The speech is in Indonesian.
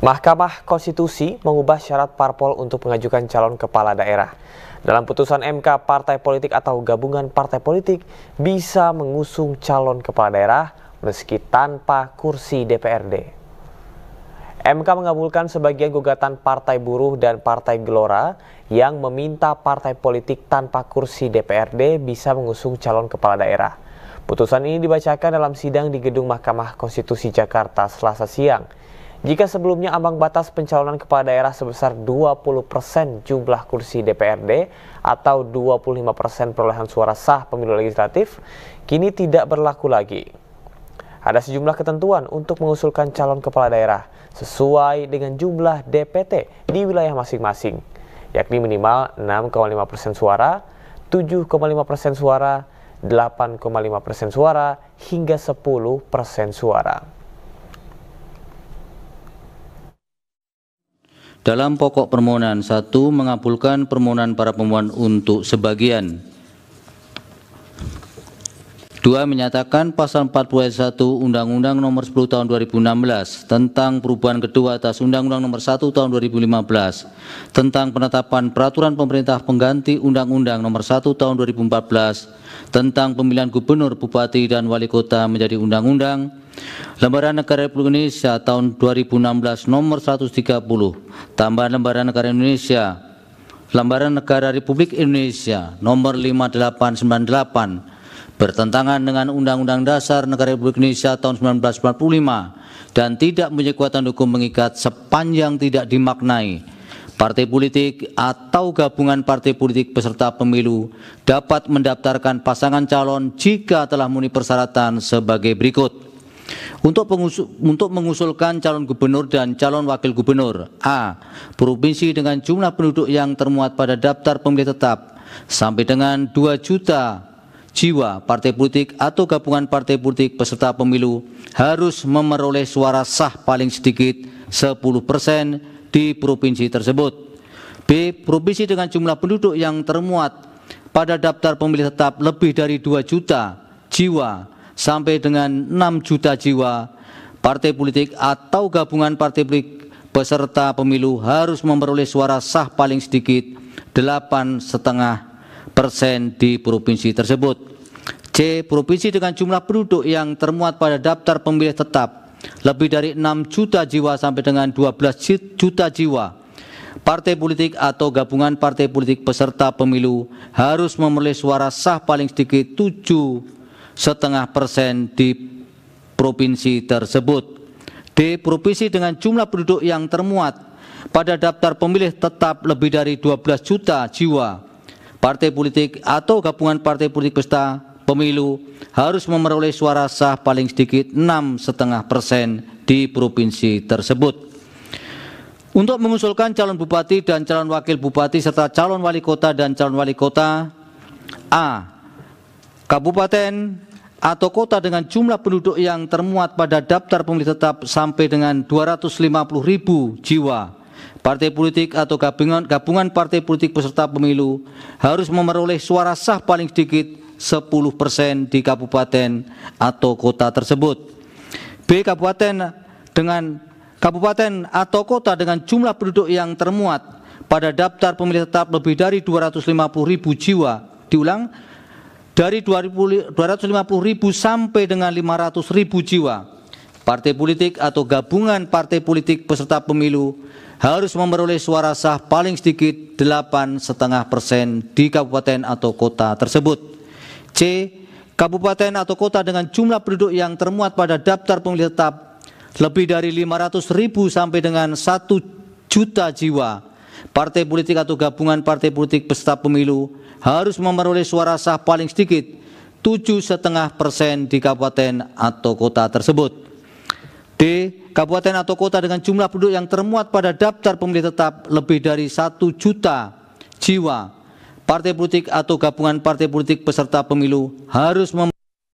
Mahkamah Konstitusi mengubah syarat parpol untuk mengajukan calon kepala daerah. Dalam putusan MK, partai politik atau gabungan partai politik bisa mengusung calon kepala daerah meski tanpa kursi DPRD. MK mengabulkan sebagian gugatan Partai Buruh dan Partai Gelora yang meminta partai politik tanpa kursi DPRD bisa mengusung calon kepala daerah. Putusan ini dibacakan dalam sidang di Gedung Mahkamah Konstitusi Jakarta Selasa siang. Jika sebelumnya ambang batas pencalonan kepala daerah sebesar 20% jumlah kursi DPRD atau 25% perolehan suara sah pemilu legislatif, kini tidak berlaku lagi. Ada sejumlah ketentuan untuk mengusulkan calon kepala daerah sesuai dengan jumlah DPT di wilayah masing-masing, yakni minimal 6,5% suara, 7,5% suara, 8,5% suara, hingga 10% suara. dalam pokok permohonan satu mengabulkan permohonan para pemohon untuk sebagian Dua menyatakan pasal 41 Undang-Undang Nomor 10 Tahun 2016 tentang perubahan kedua atas Undang-Undang Nomor 1 Tahun 2015 tentang penetapan peraturan pemerintah pengganti Undang-Undang Nomor 1 Tahun 2014 tentang pemilihan gubernur, bupati dan wali kota menjadi undang-undang Lembaran Negara Republik Indonesia tahun 2016 nomor 130 tambahan Lembaran Negara Indonesia Lembaran Negara Republik Indonesia nomor 5898 bertentangan dengan Undang-Undang Dasar Negara Republik Indonesia tahun 1945 dan tidak punya kekuatan hukum mengikat sepanjang tidak dimaknai. Partai politik atau gabungan partai politik peserta pemilu dapat mendaftarkan pasangan calon jika telah memenuhi persyaratan sebagai berikut. Untuk, pengusul, untuk mengusulkan calon gubernur dan calon wakil gubernur A. Provinsi dengan jumlah penduduk yang termuat pada daftar pemilih tetap sampai dengan 2 juta jiwa partai politik atau gabungan partai politik peserta pemilu harus memperoleh suara sah paling sedikit 10% di provinsi tersebut. B. Provinsi dengan jumlah penduduk yang termuat pada daftar pemilih tetap lebih dari 2 juta jiwa sampai dengan 6 juta jiwa partai politik atau gabungan partai politik peserta pemilu harus memperoleh suara sah paling sedikit 8,5 persen di provinsi tersebut. C. Provinsi dengan jumlah penduduk yang termuat pada daftar pemilih tetap lebih dari 6 juta jiwa sampai dengan 12 juta jiwa. Partai politik atau gabungan partai politik peserta pemilu harus memperoleh suara sah paling sedikit tujuh setengah persen di provinsi tersebut. D. Provinsi dengan jumlah penduduk yang termuat pada daftar pemilih tetap lebih dari 12 juta jiwa partai politik atau gabungan partai politik peserta pemilu harus memperoleh suara sah paling sedikit 6,5 persen di provinsi tersebut. Untuk mengusulkan calon bupati dan calon wakil bupati serta calon wali kota dan calon wali kota A. Kabupaten atau kota dengan jumlah penduduk yang termuat pada daftar pemilih tetap sampai dengan ribu jiwa Partai politik atau gabungan, gabungan partai politik peserta pemilu harus memperoleh suara sah paling sedikit 10% di kabupaten atau kota tersebut. B. Kabupaten dengan kabupaten atau kota dengan jumlah penduduk yang termuat pada daftar pemilih tetap lebih dari 250 ribu jiwa. Diulang, dari 250 ribu sampai dengan 500 ribu jiwa partai politik atau gabungan partai politik peserta pemilu harus memperoleh suara sah paling sedikit 8,5 persen di kabupaten atau kota tersebut. C. Kabupaten atau kota dengan jumlah penduduk yang termuat pada daftar pemilih tetap lebih dari 500 ribu sampai dengan 1 juta jiwa. Partai politik atau gabungan partai politik peserta pemilu harus memperoleh suara sah paling sedikit 7,5 persen di kabupaten atau kota tersebut. D. Kabupaten atau kota dengan jumlah penduduk yang termuat pada daftar pemilih tetap lebih dari satu juta jiwa. Partai politik atau gabungan partai politik peserta pemilu harus mem